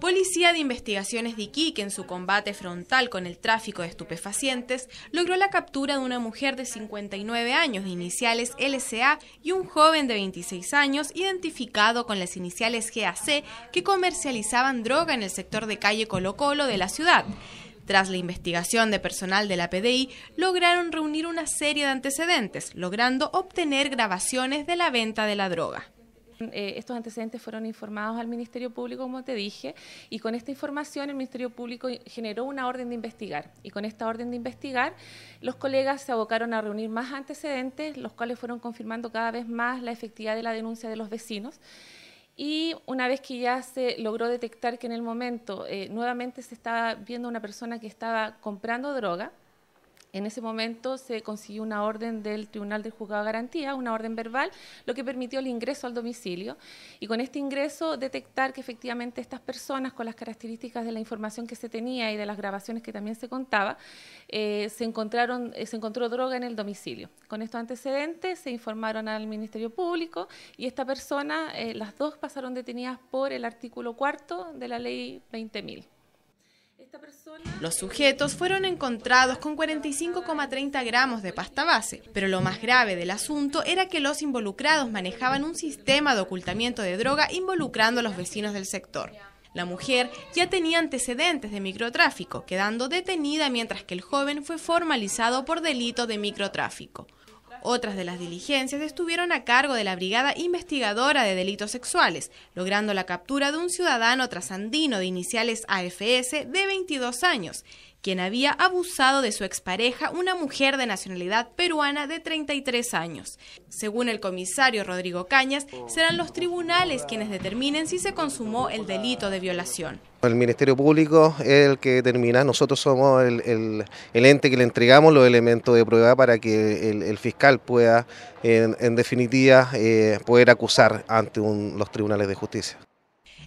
Policía de Investigaciones de Iquique, en su combate frontal con el tráfico de estupefacientes, logró la captura de una mujer de 59 años de iniciales LCA y un joven de 26 años identificado con las iniciales GAC que comercializaban droga en el sector de calle Colo Colo de la ciudad. Tras la investigación de personal de la PDI, lograron reunir una serie de antecedentes, logrando obtener grabaciones de la venta de la droga. Eh, estos antecedentes fueron informados al Ministerio Público, como te dije, y con esta información el Ministerio Público generó una orden de investigar. Y con esta orden de investigar, los colegas se abocaron a reunir más antecedentes, los cuales fueron confirmando cada vez más la efectividad de la denuncia de los vecinos. Y una vez que ya se logró detectar que en el momento eh, nuevamente se estaba viendo una persona que estaba comprando droga, en ese momento se consiguió una orden del Tribunal del Juzgado de Garantía, una orden verbal, lo que permitió el ingreso al domicilio y con este ingreso detectar que efectivamente estas personas, con las características de la información que se tenía y de las grabaciones que también se contaba, eh, se, encontraron, eh, se encontró droga en el domicilio. Con estos antecedentes se informaron al Ministerio Público y esta persona, eh, las dos pasaron detenidas por el artículo cuarto de la ley 20.000. Los sujetos fueron encontrados con 45,30 gramos de pasta base, pero lo más grave del asunto era que los involucrados manejaban un sistema de ocultamiento de droga involucrando a los vecinos del sector. La mujer ya tenía antecedentes de microtráfico, quedando detenida mientras que el joven fue formalizado por delito de microtráfico otras de las diligencias estuvieron a cargo de la Brigada Investigadora de Delitos Sexuales, logrando la captura de un ciudadano trasandino de iniciales AFS de 22 años, quien había abusado de su expareja, una mujer de nacionalidad peruana de 33 años. Según el comisario Rodrigo Cañas, serán los tribunales quienes determinen si se consumó el delito de violación. El Ministerio Público es el que determina, nosotros somos el, ente que le entregamos los elementos de prueba para que el, fiscal pueda, en, definitiva, eh, poder acusar ante los tribunales de justicia.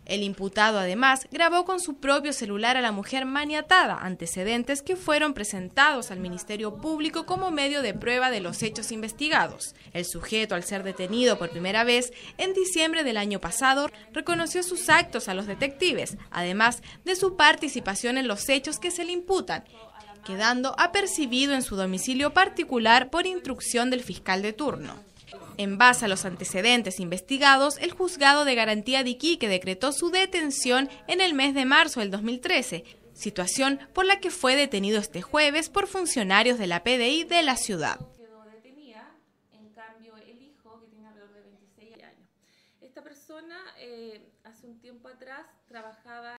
El imputado además grabó con su propio celular a la mujer maniatada, antecedentes que fueron presentados al Ministerio Público como medio de prueba de los hechos investigados. El sujeto, al ser detenido por primera vez en diciembre del año pasado, reconoció sus actos a los detectives, además de su participación en los hechos que se le imputan, quedando apercibido en su domicilio particular por instrucción del fiscal de turno. En base a los antecedentes investigados, el juzgado de garantía de que decretó su detención en el mes de marzo del 2013, situación por la que fue detenido este jueves por funcionarios de la PDI de la ciudad. Esta persona eh, hace un tiempo atrás trabajaba